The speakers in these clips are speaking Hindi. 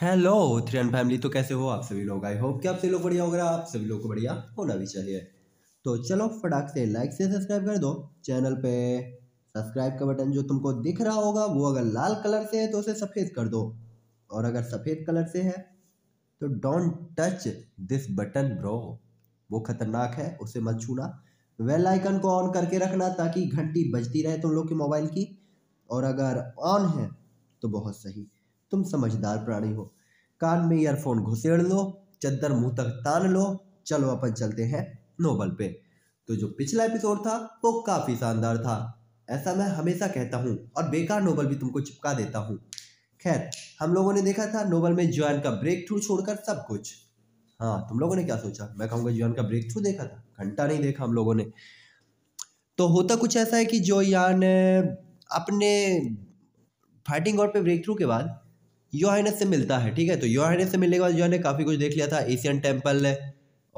हेलो थ्री एंड फैमिली तो कैसे हो आप सभी लोग आई होप कि आप सभी लोग बढ़िया हो आप सभी लोग को बढ़िया होना भी चाहिए तो चलो फटाक से लाइक से सब्सक्राइब कर दो चैनल पे सब्सक्राइब का बटन जो तुमको दिख रहा होगा वो अगर लाल कलर से है तो उसे सफ़ेद कर दो और अगर सफ़ेद कलर से है तो don't touch this button bro वो खतरनाक है उसे मत छूना वेल आइकन को ऑन करके रखना ताकि घंटी बजती रहे तुम लोग के मोबाइल की और अगर ऑन है तो बहुत सही तुम समझदार प्राणी हो कान में ईयरफोन घुसेड़ लो चद्दर मुंह तक तान लो चलो अपन चलते हैं नोबल पे तो जो पिछला एपिसोड था वो काफ़ी शानदार था ऐसा मैं हमेशा कहता हूँ और बेकार नोबल भी तुमको चिपका देता हूँ खैर हम लोगों ने देखा था नोबल में जॉन का ब्रेक थ्रू छोड़कर सब कुछ हाँ तुम लोगों ने क्या सोचा मैं कहूँगा जॉन का ब्रेक थ्रू देखा था घंटा नहीं देखा हम लोगों ने तो होता कुछ ऐसा है कि जो यान अपने फाइटिंग और पे ब्रेक थ्रू के बाद योहाइनस से मिलता है ठीक है तो योहाइनस से मिलने के बाद जो है काफ़ी कुछ देख लिया था एशियन टेम्पल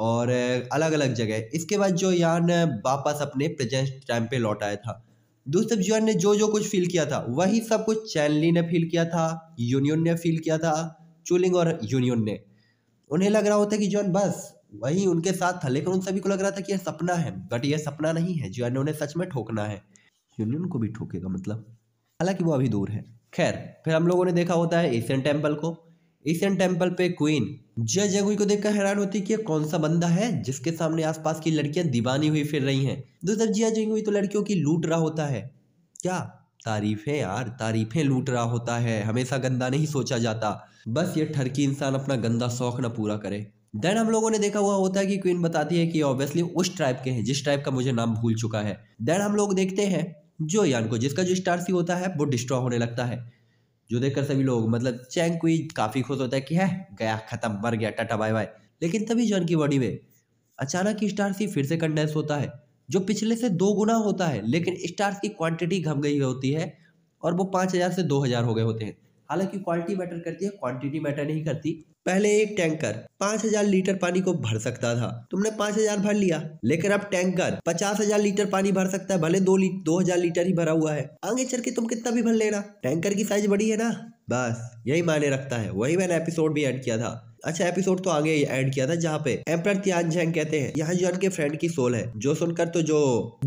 और अलग अलग जगह इसके बाद जो यान वापस अपने प्रेजेंट टाइम पे लौट आया था दोस्तों जो ने जो जो कुछ फील किया था वही सब कुछ चैनली ने फील किया था यूनियन ने फील किया था चूलिंग और यूनियन ने उन्हें लग रहा होता कि जॉन बस वही उनके साथ था लेकिन उन सभी को लग रहा था कि यह सपना है बट यह सपना नहीं है जो ने उन्हें सच में ठोकना है यूनियन को भी ठोकेगा मतलब हालांकि वो अभी दूर है खैर फिर हम लोगों ने देखा होता है एशियन टेम्पल को एशियन टेम्पल पे क्वीन जय जगुई को देखकर हैरान होती कि कौन सा बंदा है जिसके सामने आसपास की लड़कियां दीवानी हुई फिर रही हैं दूसर जिया जगुई तो लड़कियों की लूट रहा होता है क्या तारीफें यार तारीफें लूट रहा होता है हमेशा गंदा नहीं सोचा जाता बस ये ठरकी इंसान अपना गंदा शौक ना पूरा करे देन हम लोगों ने देखा हुआ होता है कि क्वीन बताती है कि ऑब्वियसली उस ट्राइब के हैं जिस ट्राइब का मुझे नाम भूल चुका है देन हम लोग देखते हैं जो यान को जिसका जो स्टार सी होता है वो डिस्ट्रॉ होने लगता है जो देखकर सभी लोग मतलब चैंग कोई काफ़ी खुश होता है कि है गया खत्म मर गया टाटा बाय बाय लेकिन तभी जॉन की बॉडी में अचानक स्टार सी फिर से कंडेंस होता है जो पिछले से दो गुना होता है लेकिन स्टार्स की क्वांटिटी घम गई होती है और वो पाँच हज़ार से दो हज़ार हो गए होते हैं हालांकि क्वालिटी मैटर करती है क्वांटिटी मैटर नहीं करती पहले एक टैंकर 5000 लीटर पानी को भर सकता था तुमने 5000 भर लिया लेकिन अब टैंकर 50000 लीटर पानी भर सकता है भले दो ली, दो हजार लीटर ही भरा हुआ है आगे चल के तुम कितना भी भर लेना टैंकर की साइज बड़ी है ना बस यही मायने रखता है वही मैंने एपिसोड भी ऐड किया था अच्छा एपिसोड तो आगे ऐड किया था जहाँ पे एम्पर तियान झेंग कहते हैं यहाँ जो उनके फ्रेंड की सोल है जो सुनकर तो जो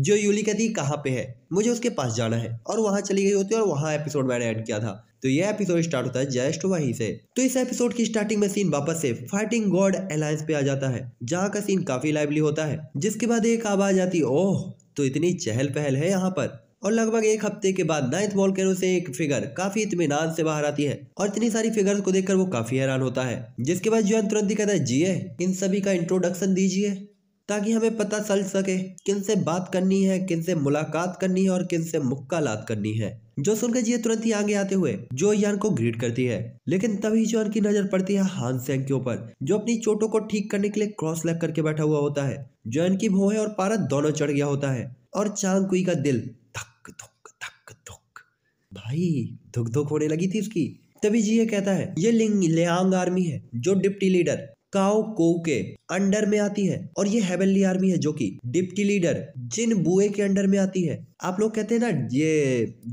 जो यूली कहती कहाँ पे है मुझे उसके पास जाना है और वहाँ चली गई होती है और वहाँ एपिसोड मैंने ऐड किया था तो यह एपिसोड स्टार्ट होता है जयस्ट वही से तो इस एपिसोड की स्टार्टिंग में सीन वापस से फाइटिंग गॉड अलायंस पे आ जाता है जहाँ का सीन काफी लाइवली होता है जिसके बाद एक आवाज आती ओह तो इतनी चहल पहल है यहाँ पर और लगभग एक हफ्ते के बाद नाइन्थ वॉलकैनो से एक फिगर काफी इतमान से बाहर आती है और इतनी सारी फिगर्स को देखकर वो काफी हैरान होता है जिसके बाद जो तुरंत ही कहता है जिये इन सभी का इंट्रोडक्शन दीजिए ताकि हमें पता चल सके किन से बात करनी है किन से मुलाकात करनी है और किन से मुक्कालात करनी है जो सुनकर जिया तुरंत ही आगे आते हुए जो यान को ग्रीट करती है लेकिन तभी जो की नजर पड़ती है हान सेंग के ऊपर जो अपनी चोटों को ठीक करने के लिए क्रॉस लग करके बैठा हुआ होता है जो की भोहे और पारा दोनों चढ़ गया होता है और चांग कुई का दिल धक धुक धक धुक भाई धुक धुक होने लगी थी उसकी तभी जी ये कहता है ये लिंग लेआंग आर्मी है जो डिप्टी लीडर काओ को के अंडर में आती है और ये हेवनली आर्मी है जो कि डिप्टी लीडर जिन बुए के अंडर में आती है आप लोग कहते हैं ना ये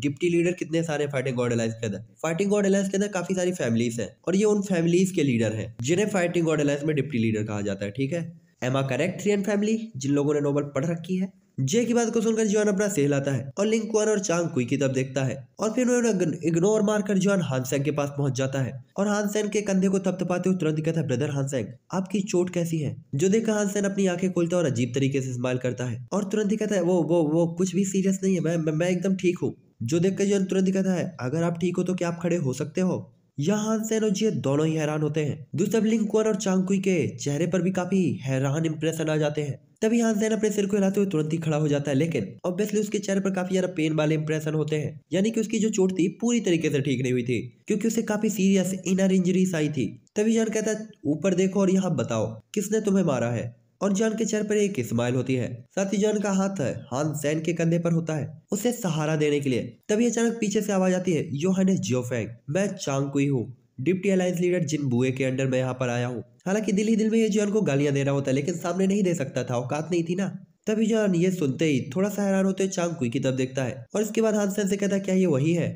डिप्टी लीडर कितने सारे फाइटिंग गॉड एलाइंस के अंदर फाइटिंग गॉड अलाइंस के अंदर काफी सारी फैमिलीज हैं और ये उन फैमिलीज के लीडर हैं जिन्हें फाइटिंग गॉड अलाइंस में डिप्टी लीडर कहा जाता है ठीक है एमा करेक्ट्रियन फैमिली जिन लोगों ने नोबल पढ़ रखी है जे की बात को सुनकर जॉन अपना सहलाता है और लिंग कुआन और चांग कुई की तरफ देखता है और फिर उन्होंने इग्नोर मारकर जॉन हानसेंग के पास पहुंच जाता है और हानसेन के कंधे को थपथपाते हुए तुरंत कहता है ब्रदर हानसेंग आपकी चोट कैसी है जो देखा हानसेन अपनी आंखें खोलता है और अजीब तरीके से स्माइल करता है और तुरंत ही कहता है वो वो वो कुछ भी सीरियस नहीं है मैं मैं एकदम ठीक हूँ जो देखकर जॉन तुरंत कहता है अगर आप ठीक हो तो क्या आप खड़े हो सकते हो यहाँ हानसैन और जिया दोनों ही हैरान होते हैं दूसरा लिंग कुआन और चांगकुई के चेहरे पर भी काफी हैरान इंप्रेशन आ जाते हैं तभी यहाँ जैन अपने सिर को हिलाते हुए तुरंत ही खड़ा हो जाता है लेकिन ऑब्वियसली उसके चेहरे पर काफी ज्यादा पेन वाले इंप्रेशन होते हैं यानी कि उसकी जो चोट थी पूरी तरीके से ठीक नहीं हुई थी क्योंकि उसे काफी सीरियस इनर इंजरीज आई थी तभी जान कहता है ऊपर देखो और यहाँ बताओ किसने तुम्हें मारा है और जॉन के चेहरे पर एक स्माइल होती है साथ ही जॉन का हाथ है हान सैन के कंधे पर होता है उसे सहारा देने के लिए तभी अचानक पीछे से आवाज आती है योहानेस जियोफेंग मैं चांगकुई हूँ डिप्टी अलायंस लीडर जिन बुए के अंडर मैं यहाँ पर आया हूँ हालांकि दिल ही दिल में ये जॉन को गालियां दे रहा होता लेकिन सामने नहीं दे सकता था औकात नहीं थी ना तभी जॉन ये सुनते ही थोड़ा सा हैरान होते हुए चांगकुई की तरफ देखता है और इसके बाद हानसन से कहता है क्या ये वही है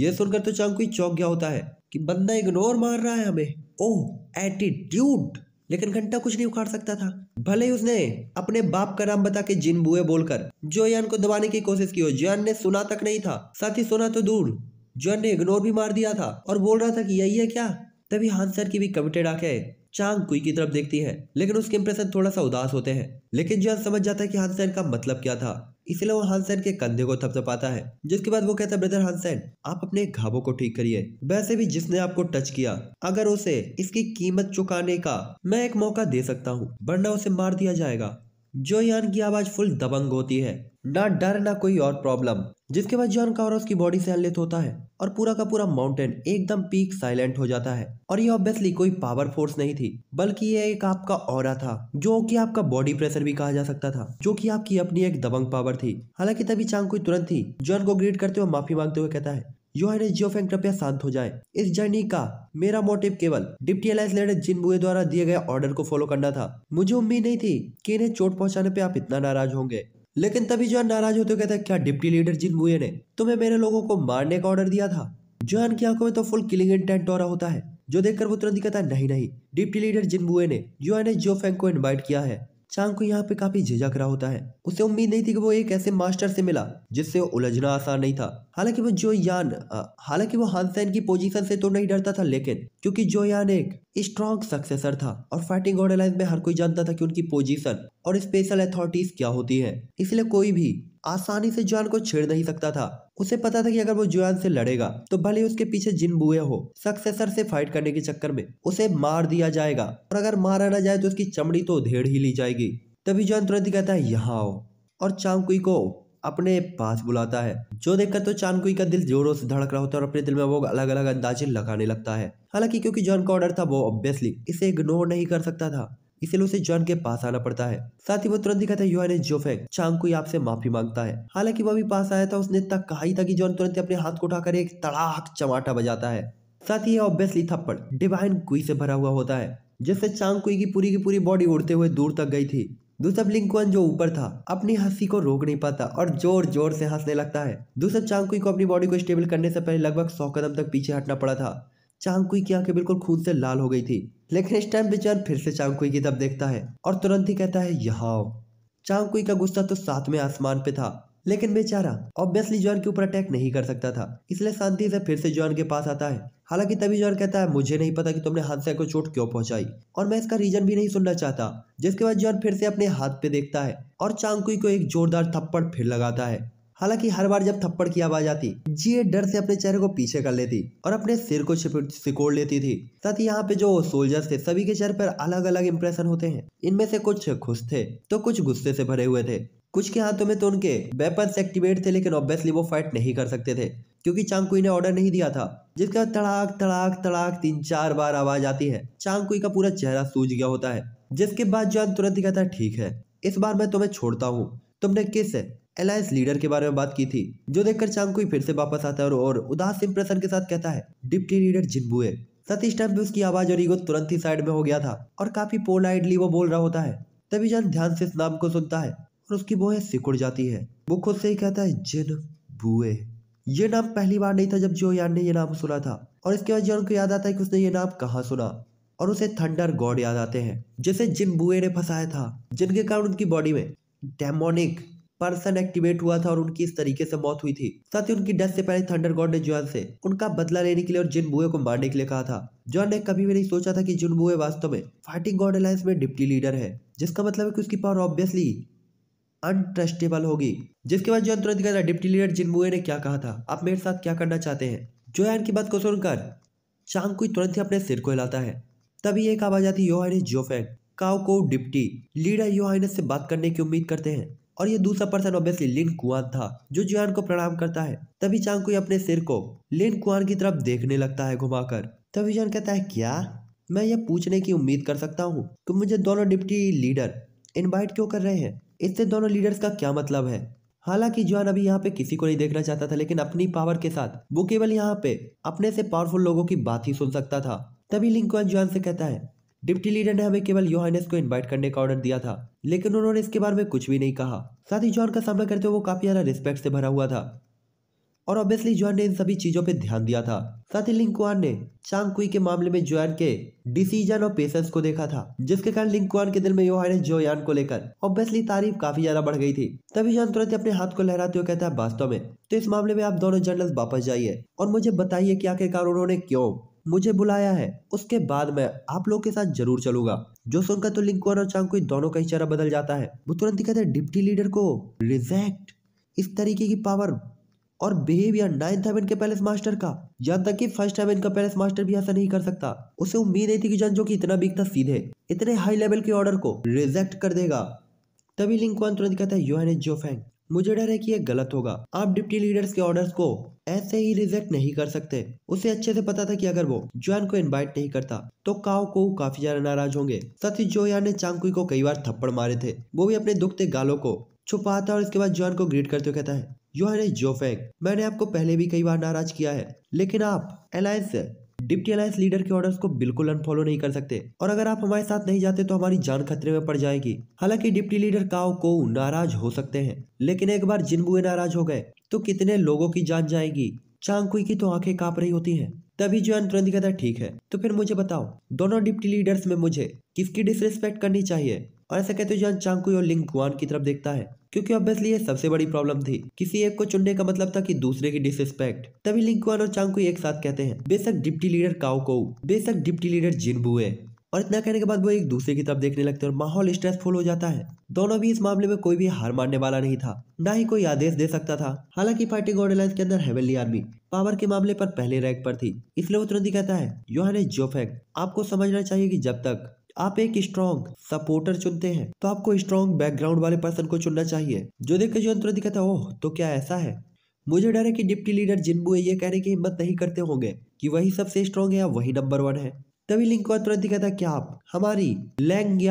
ये सुनकर तो चांगकुई चौंक गया होता है कि बंदा इग्नोर मार रहा है हमें ओह एटीट्यूड लेकिन घंटा कुछ नहीं उखाड़ सकता था भले ही उसने अपने बाप का नाम बता के जिन बुए बोलकर जोयान को दबाने की कोशिश की हो जोयान ने सुना तक नहीं था साथ ही सुना तो दूर जोयान ने इग्नोर भी मार दिया था और बोल रहा था कि यही है क्या तभी हांसर की भी कमिटेड आंखें कुई की तरफ देखती है लेकिन उसके इंप्रेशन थोड़ा सा उदास होते हैं लेकिन जियान हाँ, समझ जाता है कि हानसेन का मतलब क्या था इसलिए वो हानसेन के कंधे को थपथपाता है जिसके बाद वो कहता है ब्रदर हानसेन आप अपने घावों को ठीक करिए वैसे भी जिसने आपको टच किया अगर उसे इसकी कीमत चुकाने का मैं एक मौका दे सकता हूँ वरना उसे मार दिया जाएगा जो यान की आवाज फुल दबंग होती है ना डर ना कोई और प्रॉब्लम जिसके बाद जॉन कावर उसकी बॉडी से अलित होता है और पूरा का पूरा माउंटेन एकदम पीक साइलेंट हो जाता है और ये ऑब्वियसली कोई पावर फोर्स नहीं थी बल्कि ये एक आपका और था जो कि आपका बॉडी प्रेशर भी कहा जा सकता था जो कि आपकी अपनी एक दबंग पावर थी हालांकि तभी चांग कोई तुरंत ही जॉन को ग्रीट करते हुए माफी मांगते हुए कहता है जियो जियोफेंग कृपया शांत हो जाए इस जर्नी का मेरा मोटिव केवल डिप्टी एलाइस लेडर जिनबुए द्वारा दिए गए ऑर्डर को फॉलो करना था मुझे उम्मीद नहीं थी कि इन्हें चोट पहुंचाने पे आप इतना नाराज होंगे लेकिन तभी जो नाराज होते कहते क्या डिप्टी लीडर जिनबुए ने तुम्हें मेरे लोगों को मारने का ऑर्डर दिया था जोहान की आंखों में तो फुल किलिंग इंटेंट हो होता है जो देखकर वो तुरंत कहता है नहीं नहीं डिप्टी लीडर जिनबुए ने जोहान जियो फैंक को इन्वाइट किया है चांग को यहाँ पे काफी झिझक रहा होता है उसे उम्मीद नहीं थी कि वो एक ऐसे मास्टर से मिला जिससे उलझना आसान नहीं था हालांकि वो जो यान हालांकि वो हानसेन की पोजीशन से तो नहीं डरता था लेकिन क्योंकि जो यान एक स्ट्रॉन्ग सक्सेसर था और फाइटिंग ऑर्डर में हर कोई जानता था कि उनकी पोजीशन और स्पेशल अथॉरिटीज क्या होती है इसलिए कोई भी आसानी से जुआन को छेड़ नहीं सकता था उसे पता था कि अगर वो जुआन से लड़ेगा तो भले उसके पीछे जिन बुए हो सक्सेसर से फाइट करने के चक्कर में उसे मार दिया जाएगा और अगर मारा ना जाए तो उसकी चमड़ी तो धेड़ ही ली जाएगी तभी जुआन तुरंत कहता है यहाँ आओ और चांगकुई को अपने पास बुलाता है जो देखकर तो चांदकुई का दिल जोरों से धड़क रहा होता है और अपने दिल में वो अलग अलग अंदाजे लगाने लगता है हालांकि क्योंकि जॉन का ऑर्डर था वो ऑब्वियसली इसे इग्नोर नहीं कर सकता था इसलिए उसे जॉन के पास आना पड़ता है साथ ही वो तुरंत कहता है योहाने जोफेक चांग को आपसे माफी मांगता है हालांकि वो भी पास आया था उसने तक कहा ही था कि जॉन तुरंत अपने हाथ को उठाकर एक तड़ाक चमाटा बजाता है साथ ही ऑब्वियसली थप्पड़ डिवाइन कुई से भरा हुआ होता है जिससे चांग कुई की पूरी की पूरी बॉडी उड़ते हुए दूर तक गई थी दूसरा ब्लिंकवन जो ऊपर था अपनी हंसी को रोक नहीं पाता और जोर जोर से हंसने लगता है दूसरा कुई को अपनी बॉडी को स्टेबल करने से पहले लगभग सौ कदम तक पीछे हटना पड़ा था चांगकुई की आंखें बिल्कुल खून से लाल हो गई थी लेकिन इस टाइम बिचार फिर से चांगकुई की तरफ देखता है और तुरंत ही कहता है यहाँ चांगकुई का गुस्सा तो साथ में आसमान पे था लेकिन बेचारा ऑब्वियसली जॉन के ऊपर अटैक नहीं कर सकता था इसलिए शांति से फिर से जॉन के पास आता है हालांकि तभी जॉन कहता है मुझे नहीं पता कि तुमने हादसे को चोट क्यों पहुंचाई और मैं इसका रीजन भी नहीं सुनना चाहता जिसके बाद जॉन फिर से अपने हाथ पे देखता है और चांगकुई को एक जोरदार थप्पड़ फिर लगाता है हालांकि हर बार जब थप्पड़ की आवाज आती जी डर से अपने चेहरे को पीछे कर लेती और अपने सिर को सिकोड़ लेती थी साथ ही यहाँ पे जो सोल्जर्स थे सभी के चेहरे पर अलग अलग इंप्रेशन होते हैं इनमें से कुछ खुश थे तो कुछ गुस्से से भरे हुए थे कुछ के हाथों में तो उनके वेपन्स एक्टिवेट थे लेकिन ऑब्वियसली वो फाइट नहीं कर सकते थे क्योंकि चांगकुई ने ऑर्डर नहीं दिया था जिसके बाद तड़ाक तड़ाक तड़ाक तीन चार बार आवाज आती है चांगकुई का पूरा चेहरा सूज गया होता है जिसके बाद जो तुरंत कहता है ठीक है इस बार मैं तुम्हें छोड़ता हूँ तुमने किस एलायंस लीडर के बारे में बात की थी जो देखकर चांग कोई फिर से वापस आता है और, और उदास इंप्रेशन के साथ कहता है डिप्टी लीडर जिनबुए इस टाइम पे उसकी आवाज और ईगो तुरंत ही साइड में हो गया था और काफी पोलाइटली वो बोल रहा होता है तभी जान ध्यान से इस नाम को सुनता है और उसकी बोहे सिकुड़ जाती है वो खुद से ही कहता है जिन बुए ये नाम पहली बार नहीं था जब जो यान ने यह नाम सुना था और इसके बाद जॉन को याद आता है कि उसने ये नाम कहाँ सुना और उसे थंडर गॉड याद आते हैं जिसे जिन बुए ने फंसाया था जिनके कारण उनकी बॉडी में डेमोनिक पर्सन एक्टिवेट हुआ था और उनकी इस तरीके से मौत हुई थी साथ ही उनकी डेथ से पहले थंडर गॉड ने जॉन से उनका बदला लेने के लिए और जिन बुए को मारने के लिए कहा था जॉन ने कभी भी नहीं सोचा था कि जिन बुए वास्तव में फाइटिंग गॉड अलायंस में डिप्टी लीडर है जिसका मतलब है कि उसकी पावर ऑब्वियसली अनट्रस्टेबल होगी जिसके बाद जॉन तुरंत कहता डिप्टी लीडर जिन बुए ने क्या कहा था आप मेरे साथ क्या करना चाहते हैं जोयान की बात को सुनकर चांग कोई तुरंत ही अपने सिर को हिलाता है तभी एक आवाज आती योहाइनस जोफेन काओ को डिप्टी लीडर योहाइनस से बात करने की उम्मीद करते हैं और ये दूसरा पर्सन ऑब्वियसली लिन कुआन था जो जियान को प्रणाम करता है तभी कोई अपने सिर को लिन कुआन की तरफ देखने लगता है घुमाकर तभी जुआन कहता है क्या मैं ये पूछने की उम्मीद कर सकता हूँ कि मुझे दोनों डिप्टी लीडर इनवाइट क्यों कर रहे हैं इससे दोनों लीडर्स का क्या मतलब है हालांकि जुआन अभी यहाँ पे किसी को नहीं देखना चाहता था लेकिन अपनी पावर के साथ वो केवल यहाँ पे अपने से पावरफुल लोगों की बात ही सुन सकता था तभी लिंकुआन जुआन से कहता है डिप्टी लीडर ने हमें केवल योहानस को इनवाइट करने का ऑर्डर दिया था लेकिन उन्होंने इसके बारे में कुछ भी नहीं कहा साथ ही जॉन का सामना करते हुए वो काफी ज्यादा रिस्पेक्ट से भरा हुआ था और ऑब्वियसली जॉन ने इन सभी चीजों पर ध्यान दिया था साथ ही लिंकुआन ने चांग कुई के मामले में जोयान के डिसीजन और पेशेंस को देखा था जिसके कारण लिंकुआन के दिल में योहान जोयान को लेकर ऑब्वियसली तारीफ काफी ज्यादा बढ़ गई थी तभी जॉन तुरंत अपने हाथ को लहराते हुए कहता है वास्तव में तो इस मामले में आप दोनों जर्नल वापस जाइए और मुझे बताइए की आखिरकार उन्होंने क्यों मुझे बुलाया है उसके बाद मैं आप लोगों के साथ जरूर चलूंगा जो सुनकर तो लिंकन और चांगकुई दोनों का ही चेहरा बदल जाता है वो तुरंत ही कहते हैं डिप्टी लीडर को रिजेक्ट इस तरीके की पावर और बिहेवियर नाइन्थ हेवन के पैलेस मास्टर का यहाँ तक कि फर्स्ट हेवन का पैलेस मास्टर भी ऐसा नहीं कर सकता उसे उम्मीद नहीं थी कि जन जो कि इतना बिग सीधे इतने हाई लेवल के ऑर्डर को रिजेक्ट कर देगा तभी लिंकवान तुरंत कहता है यू एन जो जोफेंग मुझे डर है कि यह गलत होगा आप डिप्टी लीडर्स के ऑर्डर्स को ऐसे ही रिजेक्ट नहीं कर सकते उसे अच्छे से पता था कि अगर वो जोन को इनवाइट नहीं करता तो काओ को काफी ज्यादा नाराज होंगे साथ ही जोयान ने चांगकुई को कई बार थप्पड़ मारे थे वो भी अपने दुखते गालों को छुपाता और इसके बाद जोन को ग्रीट करते हुए कहता है है जो मैंने आपको पहले भी कई बार नाराज किया है लेकिन आप अलायंस डिप्टी अलायंस लीडर के ऑर्डर्स को बिल्कुल अनफॉलो नहीं कर सकते और अगर आप हमारे साथ नहीं जाते तो हमारी जान खतरे में पड़ जाएगी हालांकि डिप्टी लीडर काओ को नाराज हो सकते हैं लेकिन एक बार जिनबुए नाराज हो गए तो कितने लोगों की जान जाएगी चांगकुई की तो आंखें कांप रही होती है तभी जो तुरंत कहता ठीक है तो फिर मुझे बताओ दोनों डिप्टी लीडर्स में मुझे किसकी डिसरिस्पेक्ट करनी चाहिए और ऐसा कहते हुए चांग और लिंग गुआन की तरफ देखता है क्योंकि ऑब्वियसली ये सबसे बड़ी प्रॉब्लम थी किसी एक को चुनने का मतलब था कि दूसरे की डिसरिस्पेक्ट तभी लिंकुआन और चांग एक साथ कहते हैं बेशक डिप्टी लीडर काउ को बेशक डिप्टी लीडर जिन बुए और इतना कहने के बाद वो एक दूसरे की तरफ देखने लगते हैं और माहौल स्ट्रेसफुल हो जाता है दोनों भी इस मामले में कोई भी हार मानने वाला नहीं था ना ही कोई आदेश दे सकता था हालांकि फाइटिंग ऑर्डरलाइंस के अंदर हेवेली आर्मी पावर के मामले पर पहले रैंक पर थी इसलिए वो तुरंत ही कहता है जो जोफेक आपको समझना चाहिए कि जब तक आप एक स्ट्रॉन्ग सपोर्टर चुनते हैं तो आपको स्ट्रॉन्ग बैकग्राउंड वाले पर्सन को चुनना चाहिए जो देखकर जो अंतर दिखाता है ओह तो क्या ऐसा है मुझे डर है कि डिप्टी लीडर जिनबुए ये कहने की हिम्मत नहीं करते होंगे कि वही सबसे स्ट्रॉन्ग है या वही नंबर वन है तभी लिंक को तुरंत दिखाता क्या आप हमारी लैंग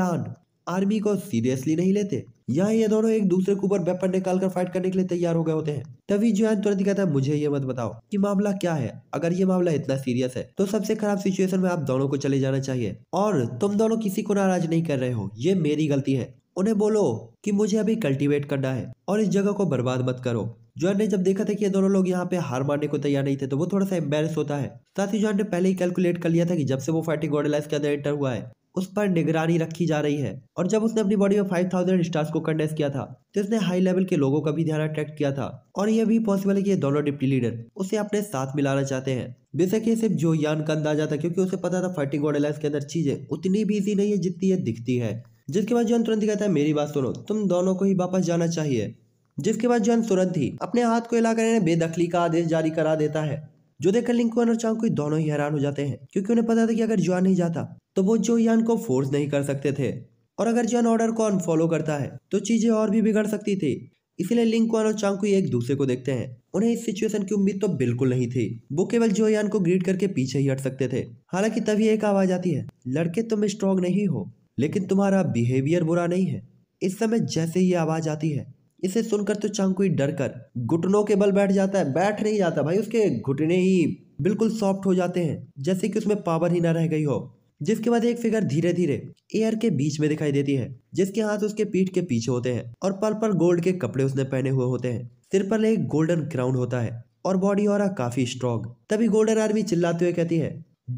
आर्मी को सीरियसली नहीं लेते यहाँ ये दोनों एक दूसरे के ऊपर वेपन निकालकर फाइट करने के लिए तैयार हो गए होते हैं तभी जो तुरंत कहता है मुझे ये मत बताओ कि मामला क्या है अगर ये मामला इतना सीरियस है तो सबसे खराब सिचुएशन में आप दोनों को चले जाना चाहिए और तुम दोनों किसी को नाराज नहीं कर रहे हो ये मेरी गलती है उन्हें बोलो कि मुझे अभी कल्टीवेट करना है और इस जगह को बर्बाद मत करो जॉन ने जब देखा था कि ये दोनों लोग यहाँ पे हार मारने को तैयार नहीं थे तो वो थोड़ा सा एम्बेस होता है साथ ही जॉन ने पहले ही कैलकुलेट कर लिया था कि जब से वो फाइटिंग के अंदर एंटर हुआ है उस पर निगरानी रखी जा रही है और जब उसने अपनी बॉडी में 5000 स्टार्स को कंडेस्ट किया था तो इसने हाई लेवल के लोगों का भी ध्यान अट्रैक्ट किया था और यह भी पॉसिबल है कि ये दोनों डिप्टी लीडर उसे अपने साथ मिलाना चाहते हैं बेशक ये सिर्फ जो यान का अंदाजा था क्योंकि उसे पता था फर्टिंग ऑर्डर के अंदर चीजें उतनी भी ईजी नहीं है जितनी ये दिखती है जिसके बाद जो तुरंत कहता है मेरी बात सुनो तुम दोनों को ही वापस जाना चाहिए जिसके बाद जॉन तुरंत ही अपने हाथ को हिलाकर बेदखली का आदेश जारी करा देता है जो देखकर लिंकन और चांग दोनों ही हैरान हो जाते हैं क्योंकि उन्हें पता था कि अगर जुआ नहीं जाता तो वो जो यान को फोर्स नहीं कर सकते थे और अगर जो ऑर्डर को अनफॉलो करता है तो चीजें और भी बिगड़ सकती थी इसलिए लिंग क्वान और चांगकू एक दूसरे को देखते हैं उन्हें इस सिचुएशन की उम्मीद तो बिल्कुल नहीं थी वो केवल यान को ग्रीड करके पीछे ही हट सकते थे हालांकि तभी एक आवाज आती है लड़के तुम स्ट्रांग नहीं हो लेकिन तुम्हारा बिहेवियर बुरा नहीं है इस समय जैसे ही आवाज आती है इसे सुनकर तो चांकुई डर कर घुटनों के बल बैठ जाता है बैठ नहीं जाता भाई उसके घुटने ही बिल्कुल सॉफ्ट हो जाते हैं जैसे कि उसमें पावर ही ना रह गई हो जिसके बाद एक फिगर धीरे धीरे एयर के बीच में दिखाई देती है जिसके हाथ उसके पीठ के पीछे होते हैं और पर्पल गोल्ड के कपड़े उसने पहने हुए होते हैं सिर पर एक गोल्डन क्राउन होता है और बॉडी और काफी स्ट्रॉन्ग तभी गोल्डन आर्मी चिल्लाते हुए कहती है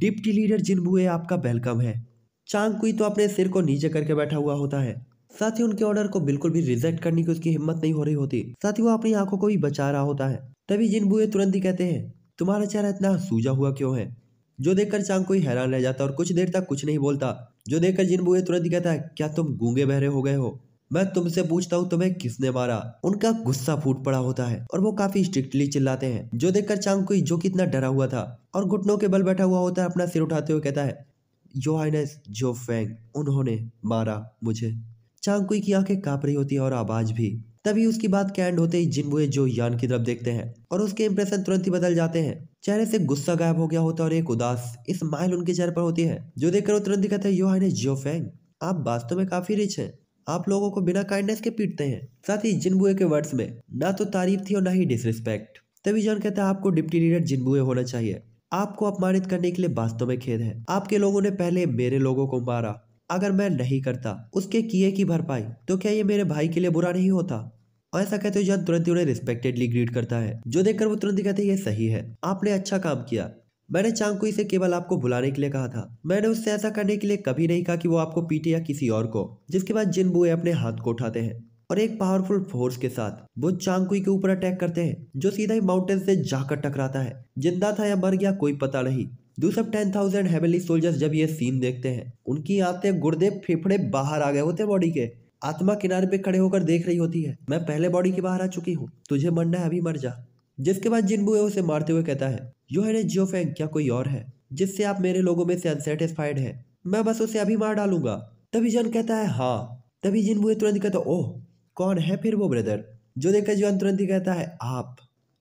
डिप्टी लीडर जिनबुए आपका वेलकम है चांग कुई तो अपने सिर को नीचे करके बैठा हुआ होता है साथ ही उनके ऑर्डर को बिल्कुल भी रिजेक्ट करने की उसकी हिम्मत नहीं हो रही होती साथ ही वो अपनी आंखों को भी बचा रहा होता है तभी जिनबुए तुरंत ही कहते हैं तुम्हारा चेहरा इतना सूजा हुआ क्यों है जो देखकर चांग कोई हैरान रह जाता और कुछ देर तक कुछ नहीं बोलता जो देखकर जिनबुए तुरंत कहता है क्या तुम गूंगे बहरे हो गए हो मैं तुमसे पूछता हूँ तुम्हें किसने मारा उनका गुस्सा फूट पड़ा होता है और वो काफी स्ट्रिक्टली चिल्लाते हैं जो देखकर चांग कोई जो कितना डरा हुआ था और घुटनों के बल बैठा हुआ होता है अपना सिर उठाते हुए कहता है जो हाइनेस जो फैंग उन्होंने मारा मुझे चांग कोई की आंखें कांप रही होती है और आवाज भी तभी उसकी बात कैंड होते ही जिनबुए जो यान की तरफ देखते हैं और उसके इंप्रेशन तुरंत ही बदल जाते हैं चेहरे से गुस्सा गायब हो गया होता और एक उदास स्माइल उनके चेहरे पर होती है जो देखकर वो तुरंत दिखाता है यो हाइन जियोफेंग आप वास्तव में काफी रिच हैं आप लोगों को बिना काइंडनेस के पीटते हैं साथ ही जिनबुए के वर्ड्स में ना तो तारीफ थी और ना ही डिसरिस्पेक्ट तभी जॉन कहते हैं आपको डिप्टी लीडर जिनबुए होना चाहिए आपको अपमानित करने के लिए वास्तव में खेद है आपके लोगों ने पहले मेरे लोगों को मारा अगर मैं नहीं करता उसके किए की भरपाई तो क्या ये मेरे भाई के लिए बुरा नहीं होता और ऐसा कहते हुए जब तुरंत ही उन्हें रिस्पेक्टेडली ग्रीट करता है जो देखकर वो तुरंत ही कहते हैं ये सही है आपने अच्छा काम किया मैंने चांग को इसे केवल आपको बुलाने के लिए कहा था मैंने उससे ऐसा करने के लिए कभी नहीं कहा कि वो आपको पीटे या किसी और को जिसके बाद जिन बुए अपने हाथ को उठाते हैं और एक पावरफुल फोर्स के साथ वो चांगकुई के ऊपर अटैक करते हैं जो सीधा ही माउंटेन से जाकर टकराता है जिंदा था या मर गया कोई पता नहीं दूसरा टेन थाउजेंड हेवनली सोल्जर्स जब ये सीन देखते हैं उनकी आते गुर्दे फेफड़े बाहर आ गए होते बॉडी के आत्मा किनारे पे खड़े होकर देख रही होती है मैं पहले बॉडी के बाहर आ चुकी हूँ तुझे मरना है अभी मर जा जिसके बाद जिनबू उसे मारते हुए कहता है यो है जियोफेंग क्या कोई और है जिससे आप मेरे लोगों में से अनसेटिस्फाइड है मैं बस उसे अभी मार डालूंगा तभी जन कहता है हाँ तभी जिनबू तुरंत कहता ओह कौन है फिर वो ब्रदर जो देखकर जो तुरंत ही कहता है आप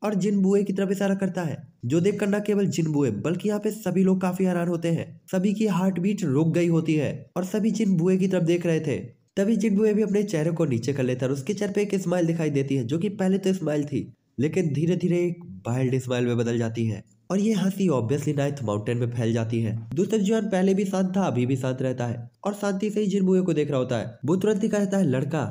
और जिन बुए की तरफ इशारा करता है जो देख कर न केवल जिन बुए बल्कि यहाँ पे सभी लोग काफी हैरान होते हैं सभी की हार्ट बीट रुक गई होती है और सभी जिन बुए की तरफ देख रहे थे तभी जिनबुए भी अपने चेहरे को नीचे कर लेता है और उसके चेहरे पे एक स्माइल दिखाई देती है जो कि पहले तो स्माइल थी लेकिन धीरे धीरे एक वाइल्ड स्माइल में बदल जाती है और ये हंसी ऑब्वियसली नाइथ माउंटेन में फैल जाती है दूसरा जुआन पहले भी शांत था अभी भी शांत रहता है और शांति से ही जिनबुए को देख रहा होता है वो तुरंत ही कहता है लड़का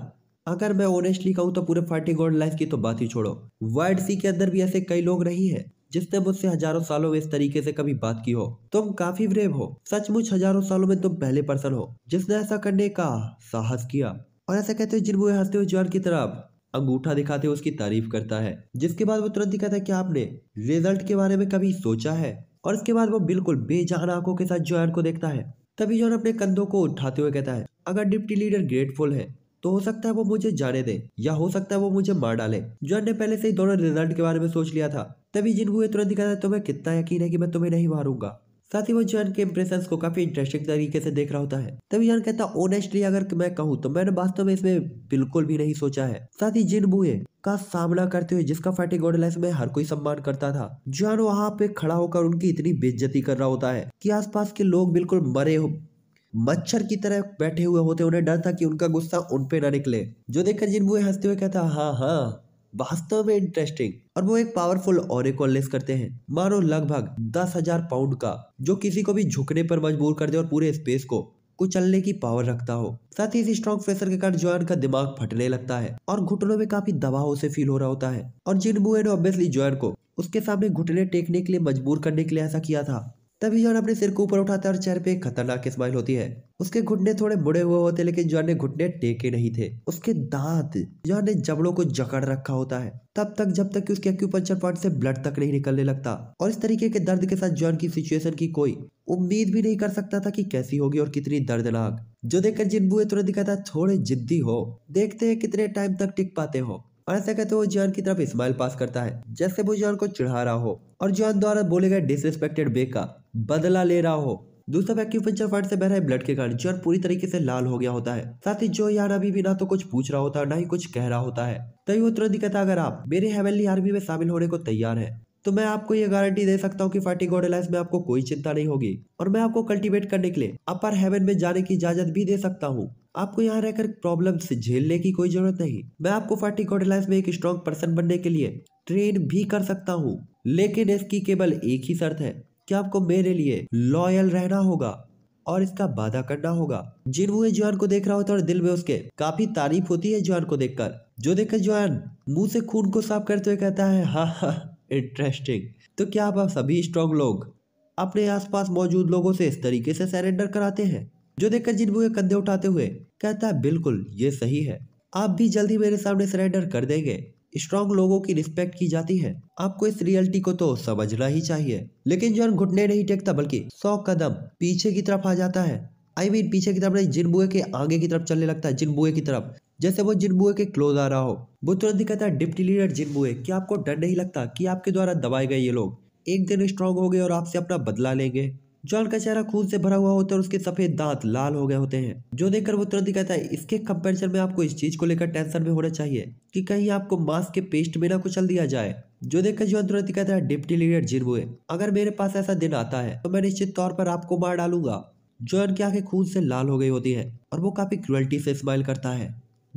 अगर मैं ऑनेस्टली कहूँ तो पूरे फाइटिंग और लाइफ की तो बात ही छोड़ो वाइड सी के अंदर भी ऐसे कई लोग नहीं है जिसने मुझसे हजारों सालों में इस तरीके से कभी बात की हो तुम काफी ब्रेव हो सचमुच हजारों सालों में तुम पहले पर्सन हो जिसने ऐसा करने का साहस किया और ऐसा कहते हुए जिनबुए हंसते हुए ज्वार की तरफ अंगूठा दिखाते हुए उसकी तारीफ करता है जिसके बाद वो तुरंत ही कहता है कि आपने रिजल्ट के बारे में कभी सोचा है और इसके बाद वो बिल्कुल बेजान आंखों के साथ जॉन को देखता है तभी जॉन अपने कंधों को उठाते हुए कहता है अगर डिप्टी लीडर ग्रेटफुल है तो हो सकता है वो मुझे जाने दे या हो सकता है वो मुझे मार डाले जॉन ने पहले से ही दोनों रिजल्ट के बारे में सोच लिया था तभी जिन हुए तुरंत दिखा था तुम्हें कितना यकीन है कि मैं तुम्हें नहीं मारूंगा साथ ही वो जॉन के इम्प्रेशन को काफी इंटरेस्टिंग तरीके से देख रहा होता है तभी जॉन कहता है ऑनेस्टली अगर मैं कहूँ तो मैंने वास्तव में इसमें बिल्कुल भी नहीं सोचा है साथ ही जिन बुए का सामना करते हुए जिसका फाइटिंग ऑर्डर में हर कोई सम्मान करता था जॉन वहाँ पे खड़ा होकर उनकी इतनी बेज्जती कर रहा होता है की आस के लोग बिल्कुल मरे मच्छर की तरह बैठे हुए होते उन्हें डर था कि उनका गुस्सा उन पे ना निकले जो देखकर जिनबुए हंसते हुए कहता हाँ हाँ वास्तव में इंटरेस्टिंग और वो एक पावरफुल और करते हैं मानो लगभग दस हजार पाउंड का जो किसी को भी झुकने पर मजबूर कर दे और पूरे स्पेस को कुचलने की पावर रखता हो साथ ही इस स्ट्रॉन्ग प्रेशर के कारण जॉयन का दिमाग फटने लगता है और घुटनों में काफी दबाव से फील हो रहा होता है और जिन बुए ने ऑब्वियसली जॉयन को उसके सामने घुटने टेकने के लिए मजबूर करने के लिए ऐसा किया था तभी जॉन अपने सिर को ऊपर उठाता है और चेहरे पे एक खतरनाक स्माइल होती है उसके घुटने थोड़े मुड़े हुए होते लेकिन जॉन ने घुटने टेके नहीं थे उसके दांत जॉन ने जबड़ों को जकड़ रखा होता है तब तक जब तक कि उसके एक्यूपंचर पॉइंट से ब्लड तक नहीं निकलने लगता और इस तरीके के दर्द के साथ जॉन की सिचुएशन की कोई उम्मीद भी नहीं कर सकता था कि कैसी होगी और कितनी दर्दनाक जो देखकर जिन बुए तुरंत कहता थोड़े जिद्दी हो देखते हैं कितने टाइम तक टिक पाते हो और ऐसा कहते वो जॉन की तरफ स्माइल पास करता है जैसे वो जॉन को चिढ़ा रहा हो और जॉन द्वारा बोले गए डिसरिस्पेक्टेड बे का बदला ले रहा हो दूसरा एक्यूपेंचर फट से बह रहे ब्लड के कारण जॉन पूरी तरीके से लाल हो गया होता है साथ ही जो यार अभी भी ना तो कुछ पूछ रहा होता है ना ही कुछ कह रहा होता है तभी वो तुरंत कहता अगर आप मेरे हेवेली आर्मी में शामिल होने को तैयार है तो मैं आपको ये गारंटी दे सकता हूँ कि फर्टिगोडलाइस में आपको कोई चिंता नहीं होगी और मैं आपको कल्टीवेट करने के लिए अपर हेवन में जाने की इजाजत भी दे सकता हूँ आपको यहाँ रहकर प्रॉब्लम से झेलने की कोई जरूरत नहीं मैं आपको फर्टिगोडलाइस में एक स्ट्रॉन्ग पर्सन बनने के लिए ट्रेन भी कर सकता हूँ लेकिन इसकी केवल एक ही शर्त है कि आपको मेरे लिए लॉयल रहना होगा और इसका वादा करना होगा जिन मुँह जोहन को देख रहा होता है और दिल में उसके काफी तारीफ होती है जोहन को देखकर जो देखकर जोहन मुंह से खून को साफ करते हुए कहता है हाँ हाँ इंटरेस्टिंग तो क्या आप सभी स्ट्रॉन्ग लोग अपने आसपास मौजूद लोगों से इस तरीके से सरेंडर कराते हैं जो देखकर जिनबू के कंधे उठाते हुए कहता है बिल्कुल ये सही है आप भी जल्दी मेरे सामने सरेंडर कर देंगे स्ट्रॉन्ग लोगों की रिस्पेक्ट की जाती है आपको इस रियलिटी को तो समझना ही चाहिए लेकिन जॉन घुटने नहीं टेकता बल्कि सौ कदम पीछे की तरफ आ जाता है आई I मीन mean, पीछे की तरफ नहीं जिन बुए के आगे की तरफ चलने लगता है जिन बुए की तरफ जैसे वो जिनबुए के क्लोज आ रहा हो वो तुरंत ही कहता है डिप्टी लीडर जिनबुए क्या आपको डर नहीं लगता कि आपके द्वारा दबाए गए ये लोग एक दिन स्ट्रांग हो गए और आपसे अपना बदला लेंगे जॉन का चेहरा खून से भरा हुआ होता है और उसके सफेद दांत लाल हो गए होते हैं जो देखकर वो तुरंत ही कहता है इसके कंपेरिजन में आपको इस चीज को लेकर टेंशन में होना चाहिए कि कहीं आपको मास्क के पेस्ट में ना कुचल दिया जाए जो देखकर जॉन तुरंत ही कहता है डिप्टी लीडर जिरबुए अगर मेरे पास ऐसा दिन आता है तो मैं निश्चित तौर पर आपको मार डालूंगा जॉन की आंखें खून से लाल हो गई होती है और वो काफी क्रुअल्टी से स्माइल करता है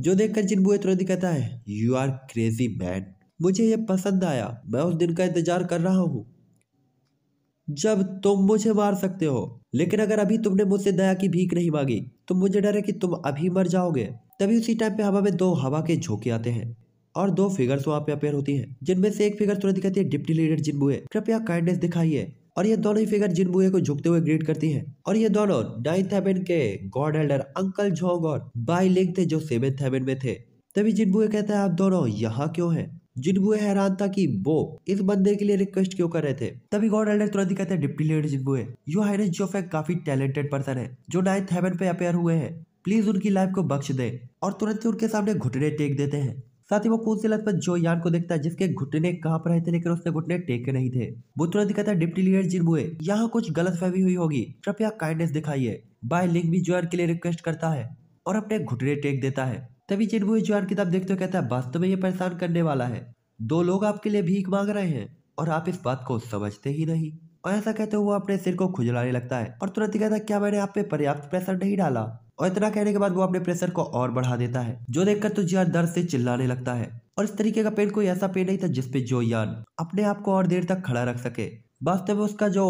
जो देखकर जिनबुए तुरंत कहता है यू आर क्रेजी मैन मुझे यह पसंद आया मैं उस दिन का इंतजार कर रहा हूँ जब तुम मुझे मार सकते हो लेकिन अगर अभी तुमने मुझसे दया की भीख नहीं मांगी तो मुझे डर है कि तुम अभी मर जाओगे तभी उसी टाइम पे हवा में दो हवा के झोंके आते हैं और दो फिगर्स वहाँ पे अपेयर होती हैं जिनमें से एक फिगर तुरंत कहती है डिप्टी लीडर जिनबुए कृपया काइंडनेस दिखाइए और ये दोनों ही फिगर जिन बुए को झुकते हुए ग्रीट करती है और ये दोनों नाइन्थ हेवन के गॉड एल्डर अंकल झोंग और बाई लिंग थे जो सेवेंथ हेवन में थे तभी जिन बुए कहते हैं आप दोनों यहाँ क्यों है जिन बुए हैरान था कि वो इस बंदे के लिए रिक्वेस्ट क्यों कर रहे थे तभी गॉड एल्डर तुरंत ही कहते हैं डिप्टी लीडर बुए यू हाइनेस जो एक काफी टैलेंटेड पर्सन है जो नाइन्थ हेवन पे अपेयर हुए हैं प्लीज उनकी लाइफ को बख्श दे और तुरंत ही उनके सामने घुटने टेक देते हैं साथ ही वो कौन सी लत जो यान को देखता है जिसके घुटने कांप रहे थे लेकिन उसने घुटने टेके नहीं थे वो तुरंत दिखाता है डिप्टी लीडर जिनबुए यहाँ कुछ गलत फहमी हुई होगी कृपया काइंडनेस दिखाइए बाय लिंग भी जोयान के लिए रिक्वेस्ट करता है और अपने घुटने टेक देता है तभी जिनबुए जोयान किताब देखते हुए कहता है वास्तव में ये परेशान करने वाला है दो लोग आपके लिए भीख मांग रहे हैं और आप इस बात को समझते ही नहीं और ऐसा कहते हुए वो अपने सिर को खुजलाने लगता है और तुरंत कहता है क्या मैंने आप पे पर्याप्त प्रेशर नहीं डाला और इतना कहने के बाद वो अपने प्रेशर को और बढ़ा देता है जो देखकर तो जियान दर्द से चिल्लाने लगता है और इस तरीके का पेन कोई ऐसा पेन नहीं था जिसपे यान अपने आप को और देर तक खड़ा रख सके वास्तव में उसका जो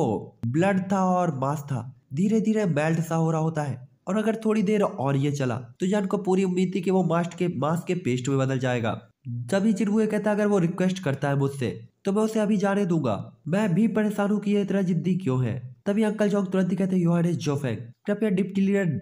ब्लड था और मांस था धीरे धीरे बेल्ट सा हो रहा होता है और अगर थोड़ी देर और ये चला तो जान को पूरी उम्मीद थी कि वो मास्ट के मांस के पेस्ट में बदल जाएगा जब ही चिड़ुए कहता अगर वो रिक्वेस्ट करता है मुझसे तो मैं उसे अभी जाने दूंगा मैं भी परेशान हूँ कि ये इतना जिद्दी क्यों है तभी अंकल जोंग तुरंत ही कहते योहानेस जोफेंग कृपया डिप्टी लीडर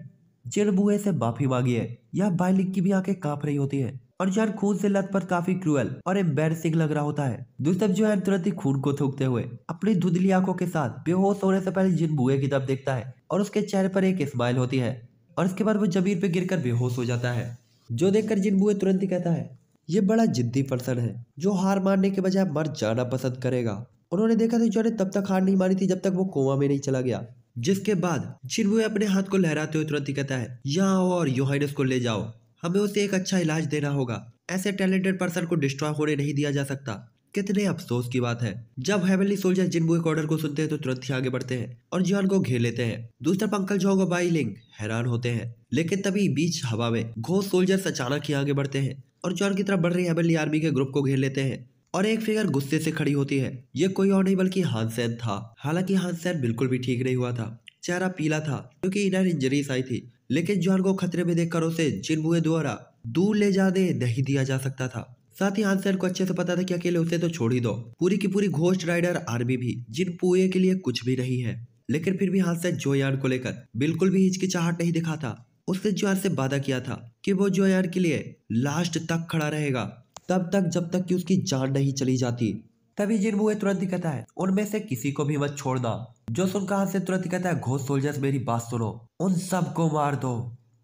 चिड़बुए से माफी मांगी है यह बाइलिक की भी आंखें कांप रही होती है और जहर खून से लत पर काफी क्रूअल और एम्बेरसिंग लग रहा होता है दूसरे जो है तुरंत ही खून को थूकते हुए अपनी धुंधली आंखों के साथ बेहोश होने से पहले जिन बुए की तरफ देखता है और उसके चेहरे पर एक स्माइल होती है और उसके बाद वो जमीन पर गिरकर बेहोश हो जाता है जो देखकर जिन बुए तुरंत ही कहता है ये बड़ा जिद्दी पर्सन है जो हार मारने के बजाय मर जाना पसंद करेगा उन्होंने देखा था जो तो तब तक हार नहीं मारी थी जब तक वो कोमा में नहीं चला गया जिसके बाद चिन्मय अपने हाथ को लहराते हुए तुरंत ही कहता है यहाँ आओ और योहाइनस को ले जाओ हमें उसे एक अच्छा इलाज देना होगा ऐसे टैलेंटेड पर्सन को डिस्ट्रॉय होने नहीं दिया जा सकता कितने अफसोस की बात है जब हेवनली सोल्जर जिनबू एक ऑर्डर को सुनते हैं तो तुरंत ही आगे बढ़ते हैं और जियान को घेर लेते हैं दूसरा पंकज जो और बाईलिंग हैरान होते हैं लेकिन तभी बीच हवा में घोष सोल्जर्स अचानक ही आगे बढ़ते हैं और जॉन की तरफ बढ़ रही हेवनली आर्मी के ग्रुप को घेर लेते हैं और एक फिगर गुस्से से खड़ी होती है ये कोई और नहीं बल्कि हांसैन था हालांकि हांसैन बिल्कुल भी ठीक नहीं हुआ था चेहरा पीला था क्योंकि इनर इंजरीज आई थी लेकिन जॉन को खतरे में देखकर उसे जिनबुए द्वारा दूर ले जाने नहीं दिया जा सकता था साथ ही हांसैन को अच्छे से पता था कि अकेले उसे तो छोड़ ही दो पूरी की पूरी घोस्ट राइडर आर्मी भी जिन पुए के लिए कुछ भी नहीं है लेकिन फिर भी हांसैन जोयान को लेकर बिल्कुल भी हिचकिचाहट नहीं था उसने जो से वादा किया था कि वो जोयान के लिए लास्ट तक खड़ा रहेगा तब तक जब तक कि उसकी जान नहीं चली जाती तभी जिनबू ये तुरंत ही कहता है उनमें से किसी को भी मत छोड़ना जो सुनकर हाथ से तुरंत ही कहता है घोष सोल्जर्स मेरी बात सुनो उन सबको मार दो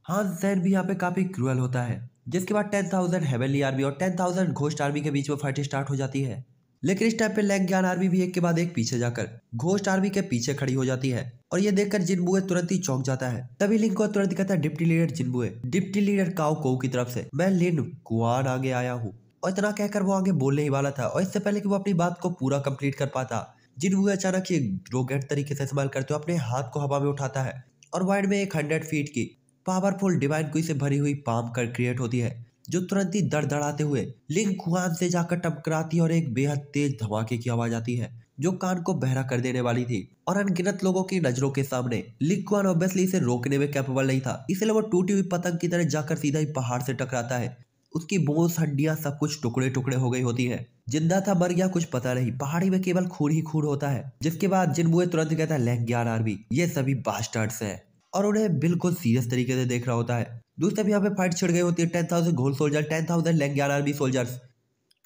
हांस सैन भी यहाँ पे काफी क्रूअल होता है जिसके बाद टेन थाउजेंड हेवेली आर्मी और टेन थाउजेंड घोष्ट आर्मी के बीच में फाइट स्टार्ट हो जाती है लेकिन इस टाइम पे ज्ञान आर्मी भी एक के बाद एक पीछे जाकर घोष्ट आर्मी के पीछे खड़ी हो जाती है और ये देखकर जिनबुए तुरंत ही चौंक जाता है तभी लिंग को तुरंत कहता है डिप्टी लीडर जिनबुए डिप्टी लीडर काओ को की तरफ से मैं लिन कुआन आगे आया हूँ और इतना कहकर वो आगे बोलने ही वाला था और इससे पहले कि वो अपनी बात को पूरा कंप्लीट कर पाता जिन वो अचानक ही रोगेट तरीके से इस्तेमाल करते हुए अपने हाथ को हवा में उठाता है और वाइड में एक हंड्रेड फीट की पावरफुल डिवाइन कोई से भरी हुई पाम कर क्रिएट होती है जो तुरंत ही दड़ दड़ाते हुए लिंग खुआन से जाकर टपकराती है और एक बेहद तेज धमाके की आवाज आती है जो कान को बहरा कर देने वाली थी और अनगिनत लोगों की नजरों के सामने लिंगकुआन ऑब्वियसली इसे रोकने में कैपेबल नहीं था इसलिए वो टूटी हुई पतंग की तरह जाकर सीधा ही पहाड़ से टकराता है उसकी बोस हड्डियां सब कुछ टुकड़े टुकड़े हो गई होती है जिंदा था मर गया कुछ पता नहीं पहाड़ी में केवल खून ही खून होता है जिसके बाद जिनबुए तुरंत कहता है लैंग ज्ञान आर्मी ये सभी बास्टर्ड्स है और उन्हें बिल्कुल सीरियस तरीके से देख रहा होता है दूसरे भी यहाँ पे फाइट छिड़ गई होती है ten thousand ghoul soldier ten thousand लैंग्यान आर्मी सोल्जर्स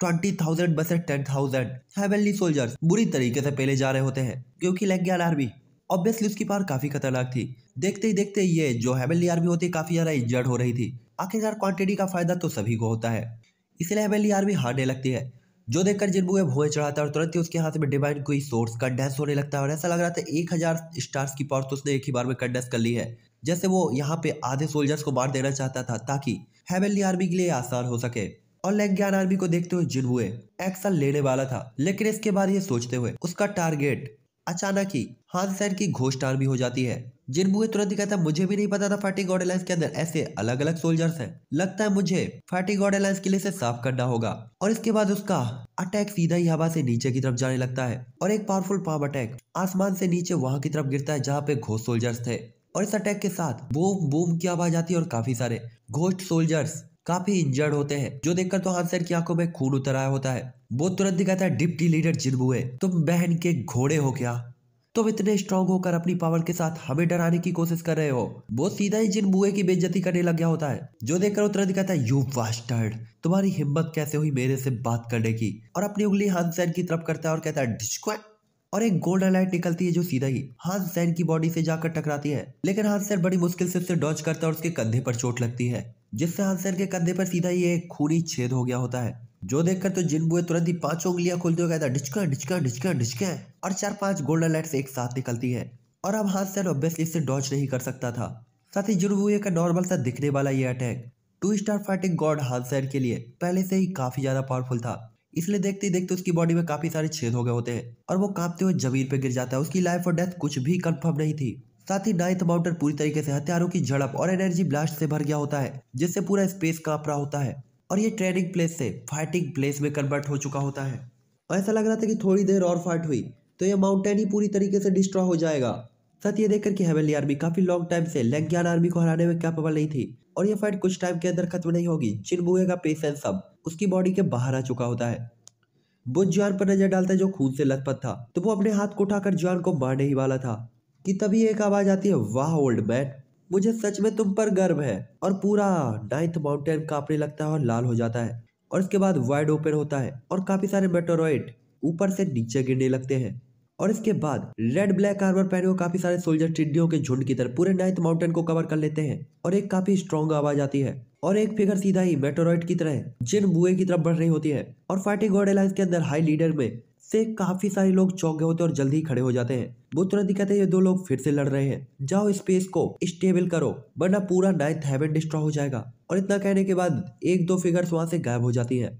ट्वेंटी थाउजेंड बसे टेन थाउजेंड हेवेली सोल्जर्स बुरी तरीके से पहले जा रहे होते हैं क्योंकि लैंग्यान आर्मी ऑब्वियसली उसकी पार काफी खतरनाक थी देखते ही देखते ये जो हेवेली आर्मी होती काफी ज्यादा इंजर्ड हो रही थी आखिरकार क्वांटिटी का फायदा तो सभी को होता है इसलिए हवेली आर्मी हारने लगती है जो देखकर जिनबू है भोए चढ़ाता है और तुरंत ही उसके हाथ में डिवाइन कोई सोर्स कंडेंस होने लगता है और ऐसा लग रहा था एक हजार स्टार्स की पावर तो उसने एक ही बार में कंडेंस कर ली है जैसे वो यहाँ पे आधे सोल्जर्स को मार देना चाहता था ताकि हेवेली आर्मी e के लिए आसान हो सके और लेग्यान आर्मी को देखते हुए जिनबू एक्शन लेने वाला था लेकिन इसके बाद ये सोचते हुए उसका टारगेट अचानक ही हानसेन की घोषणा भी हो जाती है जिनबुए तुरंत ही कहता है मुझे भी नहीं पता था फाइटिंग गॉड एलायंस के अंदर ऐसे अलग अलग सोल्जर्स हैं लगता है मुझे फाइटिंग गॉड एलायंस के लिए से साफ करना होगा और इसके बाद उसका अटैक सीधा ही हवा से नीचे की तरफ जाने लगता है और एक पावरफुल पावर अटैक आसमान से नीचे वहां की तरफ गिरता है जहाँ पे घोष सोल्जर्स थे और इस अटैक के साथ बूम बूम की आवाज आती है और काफी सारे घोष्ट सोल्जर्स काफी इंजर्ड होते हैं जो देखकर तो हांसर की आंखों में खून उतर आया होता है वो तुरंत दिखाता है डिप्टी लीडर जिनबुए तुम बहन के घोड़े हो क्या तुम इतने स्ट्रांग होकर अपनी पावर के साथ हमें डराने की कोशिश कर रहे हो वो सीधा ही जिन बुए की बेइज्जती करने लग गया होता है जो देखकर उतरत दिखाता है यू वास्टर्ड तुम्हारी हिम्मत कैसे हुई मेरे से बात करने की और अपनी उंगली हंसैन की तरफ करता है और कहता है और एक गोल्डन लाइट निकलती है जो सीधा ही हंसैन की बॉडी से जाकर टकराती है लेकिन हंसैन बड़ी मुश्किल से उससे डॉच करता है और उसके कंधे पर चोट लगती है जिससे हंसर के कंधे पर सीधा ही एक खूनी छेद हो गया होता है जो देखकर तो बुए तुरंत ही पांच उंगलियां खोलते हुए कहता डिचका डिचका डिचका डिचका और चार पांच गोल्डन लाइट एक साथ निकलती है और अब हादसर ऑब्वियसली इससे डॉच नहीं कर सकता था साथ ही जुड़बुए का नॉर्मल सा दिखने वाला ये attack two star fighting god हादसर के लिए पहले से ही काफी ज्यादा पावरफुल था इसलिए देखते ही देखते उसकी बॉडी में काफी सारे छेद हो गए होते हैं और वो कांपते हुए जमीन पर गिर जाता है उसकी लाइफ और डेथ कुछ भी कंफर्म नहीं थी साथ ही नाइन्थ माउंटर पूरी तरीके से हथियारों की झड़प और एनर्जी ब्लास्ट से भर गया होता है जिससे पूरा स्पेस कांप रहा होता है और ये ट्रेनिंग प्लेस से फाइटिंग प्लेस में कन्वर्ट हो चुका होता है और ऐसा लग रहा था कि थोड़ी देर और फाइट हुई तो यह माउंटेन ही पूरी तरीके से डिस्ट्रॉय हो जाएगा साथ ये देखकर कि हेवेली आर्मी काफी लॉन्ग टाइम से लैंग्यान आर्मी को हराने में कैपेबल नहीं थी और यह फाइट कुछ टाइम के अंदर खत्म नहीं होगी चिनबुए का पेशेंस सब उसकी बॉडी के बाहर आ चुका होता है बुद्ध ज्वान पर नजर डालता है जो खून से लथपथ था तो वो अपने हाथ को उठाकर ज्वान को मारने ही वाला था कि तभी एक आवाज आती है वाह ओल्ड मैन मुझे सच में तुम पर गर्व है और पूरा नाइन्थ माउंटेन कांपने लगता है और लाल हो जाता है और इसके बाद वाइड ओपन होता है और काफी सारे मेटोरॉइड ऊपर से नीचे गिरने लगते हैं और इसके बाद रेड ब्लैक आर्मर पहने हुए काफी सारे सोल्जर टिड्डियों के झुंड की तरह पूरे नाइन्थ माउंटेन को कवर कर लेते हैं और एक काफी स्ट्रॉन्ग आवाज आती है और एक फिगर सीधा ही मेटोरॉइड की तरह जिन बुए की तरफ बढ़ रही होती है और फाइटिंग गॉड एलायंस के अंदर हाई लीडर में से काफी सारे लोग चौक गए होते हैं और जल्दी ही खड़े हो जाते हैं वो तुरंत ही कहते हैं ये दो लोग फिर से लड़ रहे हैं जाओ स्पेस को स्टेबल करो वरना पूरा नाइन्थ हेवन डिस्ट्रॉय हो जाएगा और इतना कहने के बाद एक दो फिगर्स वहां से गायब हो जाती है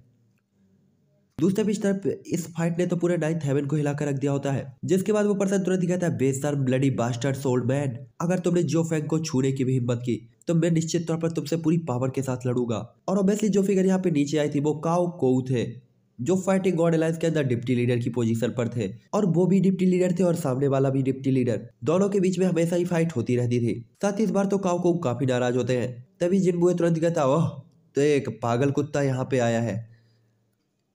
दूसरे पिछ तरफ इस फाइट ने तो पूरे नाइन्थ हेवन को हिलाकर रख दिया होता है जिसके बाद वो पर्सन तुरंत ही कहता है बेसर ब्लडी बास्टर सोल्ड मैन अगर तुमने जो फैंक को छूने की भी हिम्मत की तो मैं निश्चित तौर पर तुमसे पूरी पावर के साथ लड़ूंगा और ऑब्वियसली जो फिगर यहाँ पे नीचे आई थी वो काउ कोउ थे जो फाइटिंग गॉड अलायंस के अंदर डिप्टी लीडर की पोजीशन पर थे और वो भी डिप्टी लीडर थे और सामने वाला भी डिप्टी लीडर दोनों के बीच में हमेशा ही फाइट होती रहती थी साथ ही इस बार तो काउ को काफी नाराज होते हैं तभी जिनबुए तुरंत कहता ओह तो एक पागल कुत्ता यहाँ पे आया है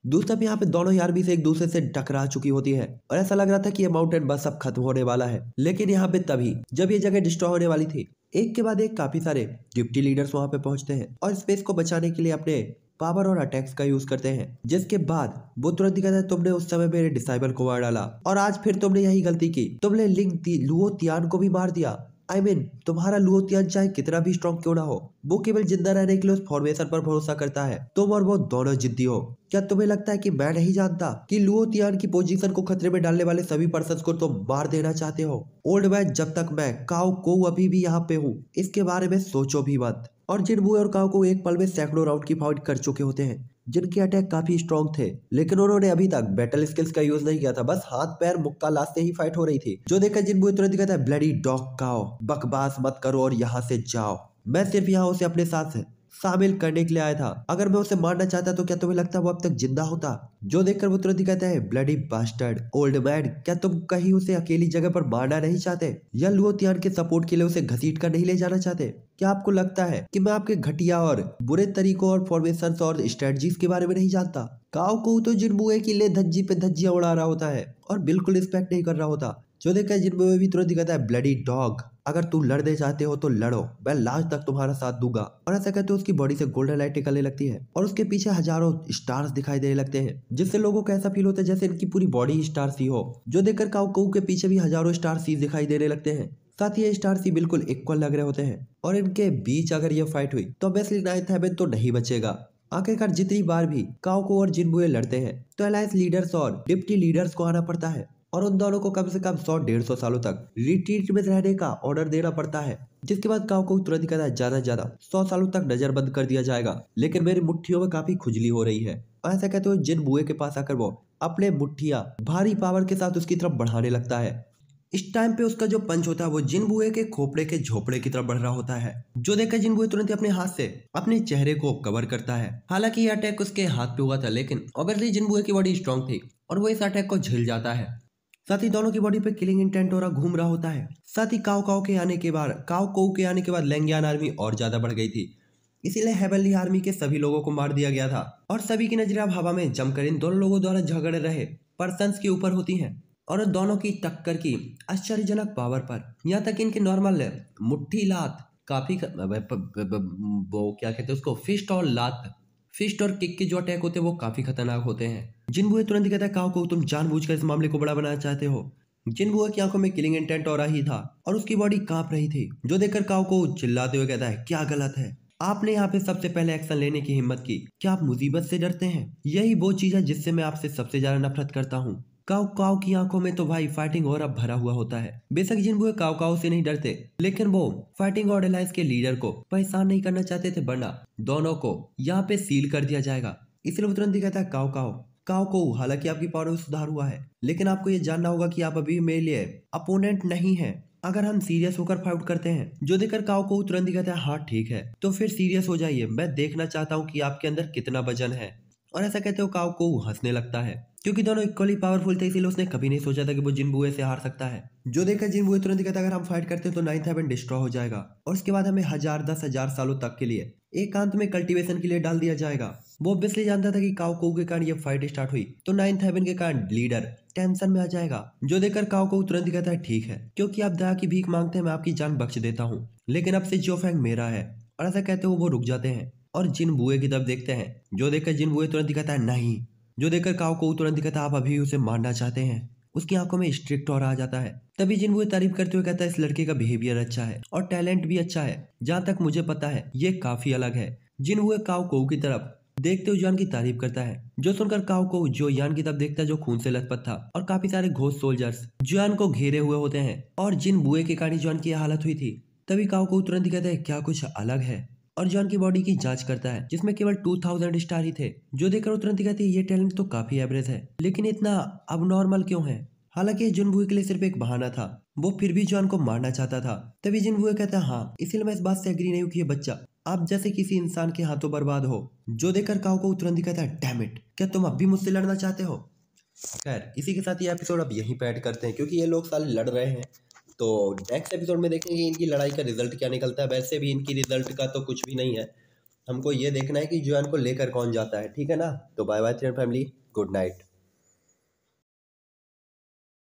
दूसरा भी यहाँ पे दोनों ही आर्मी से एक दूसरे से टकरा चुकी होती है और ऐसा लग रहा था कि ये माउंटेन बस अब खत्म होने वाला है लेकिन यहाँ पे तभी जब ये जगह डिस्ट्रॉय होने वाली थी एक के बाद एक काफी सारे डिप्टी लीडर्स वहां पे पहुंचते हैं और स्पेस को बचाने के लिए अपने पावर और अटैक्स का यूज करते हैं जिसके बाद वो तुरंत ही कहता है तुमने उस समय मेरे डिसाइबल को मार डाला और आज फिर तुमने यही गलती की तुमने लिंक लुओ तियान को भी मार दिया आई I मीन mean, तुम्हारा लुओ तियान चाहे कितना भी स्ट्रॉन्ग क्यों ना हो वो केवल जिंदा रहने के लिए उस फॉर्मेशन पर भरोसा करता है तुम और वो दोनों जिद्दी हो क्या तुम्हें लगता है कि मैं नहीं जानता कि लुओ तियान की पोजीशन को खतरे में डालने वाले सभी पर्सन को तुम मार देना चाहते हो ओल्ड मैन जब तक मैं काओ को अभी भी यहाँ पे हूँ इसके बारे में सोचो भी मत और बुए और काव को एक पल में सैकड़ों राउंड की फाइट कर चुके होते हैं जिनके अटैक काफी स्ट्रॉन्ग थे लेकिन उन्होंने अभी तक बैटल स्किल्स का यूज नहीं किया था बस हाथ पैर मुक्का लाश से ही फाइट हो रही थी जो देखकर बुए तुरंत कहता है ब्लडी डॉग काओ बकबास मत करो और यहाँ से जाओ मैं सिर्फ यहाँ उसे अपने साथ शामिल करने के लिए आया था अगर मैं उसे मारना चाहता तो क्या तुम्हें लगता वो अब तक जिंदा होता जो देखकर वो तुरंत कहता है ब्लडी बास्टर्ड ओल्ड मैन क्या तुम कहीं उसे अकेली जगह पर मारना नहीं चाहते या लुओ तियान के सपोर्ट के लिए उसे घसीट कर नहीं ले जाना चाहते क्या आपको लगता है कि मैं आपके घटिया और बुरे तरीकों और फॉर्मेशन और स्ट्रेटजीज के बारे में नहीं जानता काव को तो जिनबुए की ले धज्जी पे धज्जियां उड़ा रहा होता है और बिल्कुल रिस्पेक्ट नहीं कर रहा होता जो देखा जिनबुए भी तुरंत कहता है ब्लडी डॉग अगर तुम लड़ने चाहते हो तो लड़ो मैं लास्ट तक तुम्हारा साथ दूंगा और ऐसा कहते उसकी बॉडी से गोल्डन लाइट निकलने लगती है और उसके पीछे हजारों स्टार्स दिखाई देने लगते हैं जिससे लोगों को ऐसा फील होता है जैसे इनकी पूरी बॉडी स्टार सी हो जो देखकर काउकऊ के पीछे भी हजारों स्टार सी दिखाई देने लगते हैं साथ ही ये स्टार सी बिल्कुल इक्वल लग रहे होते हैं और इनके बीच अगर ये फाइट हुई तो ऑब्वियसली नाइन्थ हेवन तो नहीं बचेगा आखिरकार जितनी बार भी काओको और जिनबुए लड़ते हैं तो अलायंस लीडर्स और डिप्टी लीडर्स को आना पड़ता है और उन दोनों को कम से कम सौ डेढ़ सौ सालों तक रिट्रीट में रहने का ऑर्डर देना पड़ता है जिसके बाद गांव को तुरंत कहना ज्यादा ज्यादा सौ सालों तक नजर बंद कर दिया जाएगा लेकिन मेरी मुठ्ठियों में काफी खुजली हो रही है ऐसा कहते हुए जिन बुए के पास आकर वो अपने मुठ्ठिया भारी पावर के साथ उसकी तरफ बढ़ाने लगता है इस टाइम पे उसका जो पंच होता है वो जिन बुए के खोपड़े के झोपड़े की तरफ बढ़ रहा होता है जो देखकर जिन बुए तुरंत अपने हाथ से अपने चेहरे को कवर करता है हालांकि ये अटैक उसके हाथ पे हुआ था लेकिन ऑब्वियसली जिन बुए की बॉडी स्ट्रांग थी और वो इस अटैक को झेल जाता है साथ ही दोनों की बॉडी पे किलिंग इंटेंट ओरा घूम रहा होता है साथ ही काउ काउ के आने के बाद काउ कोव के आने के बाद लैंगियान आर्मी और ज्यादा बढ़ गई थी इसीलिए हेबली आर्मी के सभी लोगों को मार दिया गया था और सभी की नजरें अब हवा में जमकर इन दोनों लोगों द्वारा झगड़े रहे पर्सन के ऊपर होती हैं और दोनों की टक्कर की आश्चर्यजनक पावर पर यहाँ तक इनके नॉर्मल मुट्ठी लात काफी वो क्या कहते हैं उसको फिस्ट और लात फिस्ट और किक के जो अटैक होते हैं वो काफी खतरनाक होते हैं जिन बुआ तुरंत कहता है काओ को तुम जानबूझकर इस मामले को बड़ा बनाना चाहते हो बुआ की आंखों में किलिंग इंटेंट हो ही था और उसकी बॉडी कांप रही थी जो देखकर काओ को चिल्लाते हुए कहता है क्या गलत है आपने यहाँ पे सबसे पहले एक्शन लेने की हिम्मत की क्या आप मुसीबत से डरते हैं यही वो चीज है जिससे मैं आपसे सबसे ज्यादा नफरत करता हूँ काव काव की आंखों में तो भाई फाइटिंग और अब भरा हुआ होता है बेशक बुए काव काव से नहीं डरते लेकिन वो फाइटिंग और एलायंस के लीडर को परेशान नहीं करना चाहते थे बना दोनों को यहाँ पे सील कर दिया जाएगा इसलिए वो तुरंत कहता है काव काव काओ को हालांकि आपकी पावर में सुधार हुआ है लेकिन आपको ये जानना होगा कि आप अभी मेरे लिए अपोनेंट नहीं है अगर हम सीरियस होकर फाइट करते हैं जो देखकर काओ को तुरंत ही कहता है हाँ ठीक है तो फिर सीरियस हो जाइए मैं देखना चाहता हूँ कि आपके अंदर कितना वजन है और ऐसा कहते हो काओ को हंसने लगता है क्योंकि दोनों इक्वली पावरफुल थे इसीलिए उसने कभी नहीं सोचा था कि वो जिन बुए से हार सकता है जो देखकर जिन बुए तुरंत कहता है अगर हम फाइट करते हैं तो नाइन्थ हेवन डिस्ट्रॉ हो जाएगा और उसके बाद हमें हजार दस हजार सालों तक के लिए एकांत में कल्टिवेशन के लिए डाल दिया जाएगा वो ऑब्वियसली जानता था कि कावकोव के कारण ये फाइट स्टार्ट हुई तो नाइन्थ हेवन के कारण लीडर टेंशन में आ जाएगा जो देखकर कावकोव तुरंत कहता है ठीक है क्योंकि आप दया की भीख मांगते हैं मैं आपकी जान बख्श देता हूँ लेकिन अब से जो फैंग मेरा है और ऐसा कहते हुए वो रुक जाते हैं और जिन बुए की तरफ देखते हैं जो देखकर जिन बुए तुरंत कहता है नहीं जो देखकर कावकोव तुरंत कहता है आप अभी उसे मारना चाहते हैं उसकी आंखों में स्ट्रिक्ट और आ जाता है तभी जिन बुए तारीफ करते हुए कहता है इस लड़के का बिहेवियर अच्छा है और टैलेंट भी अच्छा है जहाँ तक मुझे पता है ये काफी अलग है जिन हुए काव कोव की तरफ देखते हुए जॉन की तारीफ करता है जो सुनकर काउ को जो यान की तरफ देखता है जो खून से लथपथ था और काफी सारे घोष सोल्जर्स जॉन को घेरे हुए होते हैं और जिन बुए के कारण जॉन की हालत हुई थी तभी काउ को तुरंत कहता है क्या कुछ अलग है और जॉन की बॉडी की जांच करता है जिसमें केवल 2000 स्टार ही थे जो देखकर तुरंत कहती है ये टैलेंट तो काफी एवरेज है लेकिन इतना अब नॉर्मल क्यों है हालांकि जिन बुए के लिए सिर्फ एक बहाना था वो फिर भी जॉन को मारना चाहता था तभी जिन बुए कहता हाँ इसलिए मैं इस बात से अग्री नहीं हूँ कि ये बच्चा आप जैसे किसी इंसान के हाथों बर्बाद हो जो देखकर काओ को तुरंत कहता है इट क्या तुम अब भी मुझसे लड़ना चाहते हो खैर इसी के साथ ये एपिसोड अब यहीं पे ऐड करते हैं क्योंकि ये लोग साल लड़ रहे हैं तो नेक्स्ट एपिसोड में देखेंगे इनकी लड़ाई का रिजल्ट क्या निकलता है वैसे भी इनकी रिजल्ट का तो कुछ भी नहीं है हमको ये देखना है कि जुआन को लेकर कौन जाता है ठीक है ना तो bye bye train family good night